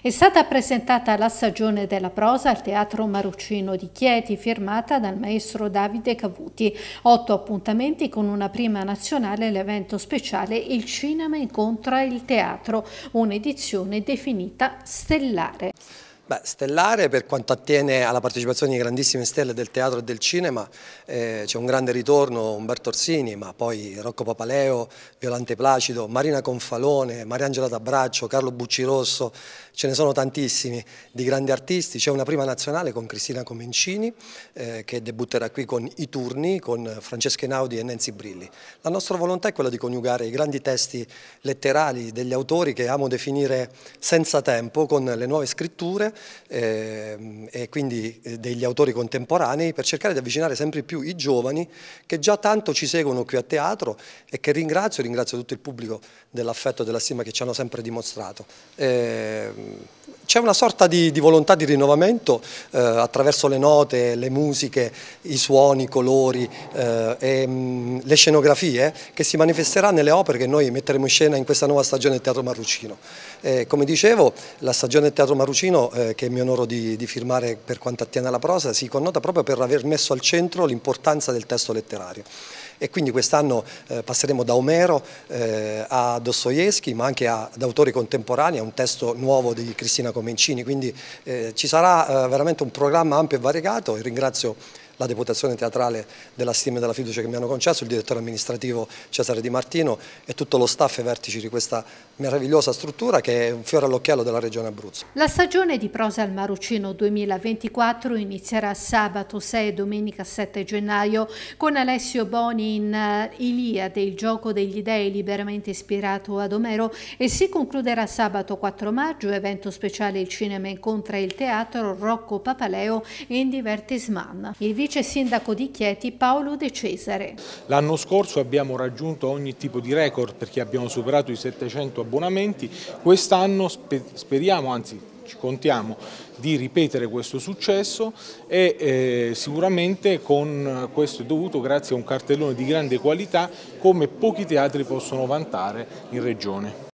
È stata presentata la stagione della prosa al Teatro Maruccino di Chieti, firmata dal maestro Davide Cavuti. Otto appuntamenti con una prima nazionale l'evento speciale Il cinema incontra il teatro, un'edizione definita stellare. Beh, stellare per quanto attiene alla partecipazione di grandissime stelle del teatro e del cinema, eh, c'è un grande ritorno Umberto Orsini, ma poi Rocco Papaleo, Violante Placido, Marina Confalone, Mariangela D'Abraccio, Carlo Bucci Rosso, ce ne sono tantissimi di grandi artisti, c'è una prima nazionale con Cristina Comencini eh, che debutterà qui con I Turni, con Francesca Einaudi e Nancy Brilli. La nostra volontà è quella di coniugare i grandi testi letterali degli autori che amo definire senza tempo con le nuove scritture eh, e quindi eh, degli autori contemporanei per cercare di avvicinare sempre più i giovani che già tanto ci seguono qui a teatro e che ringrazio, ringrazio tutto il pubblico dell'affetto e della stima che ci hanno sempre dimostrato. Eh, c'è una sorta di, di, volontà di rinnovamento eh, attraverso le note, le musiche, i suoni, i colori eh, e mh, mm, le scenografie che si manifesterà nelle opere che noi metteremo in scena in questa nuova stagione del Teatro Marrucino. Eh, come dicevo, la stagione del Teatro Marrucino, eh, che mi onoro di, di, firmare per quanto attiene alla prosa, si connota proprio per aver messo al centro l'importanza del testo letterario e quindi quest'anno eh, passeremo da Omero eh, a Dostoevsky ma anche a, ad autori contemporanei, a un testo nuovo di Cristina Comencini, quindi eh, ci sarà eh, veramente un programma ampio e variegato e ringrazio la deputazione teatrale della stima e della fiducia che mi hanno concesso, il direttore amministrativo Cesare Di Martino e tutto lo staff e vertici di questa meravigliosa struttura che è un fiore all'occhiello della regione Abruzzo. La stagione di prosa al Marucino 2024 inizierà sabato 6 e domenica 7 gennaio con Alessio Boni in eh, Iliade, il gioco degli dei liberamente ispirato ad Omero e si concluderà sabato 4 maggio evento speciale Il Cinema incontra il teatro Rocco Papaleo in Divertisman. Il vice sindaco di Chieti Paolo De Cesare. L'anno scorso abbiamo raggiunto ogni tipo di record perché abbiamo superato i 700 abbonamenti, quest'anno speriamo, anzi ci contiamo di ripetere questo successo e eh, sicuramente con questo è dovuto grazie a un cartellone di grande qualità come pochi teatri possono vantare in Regione.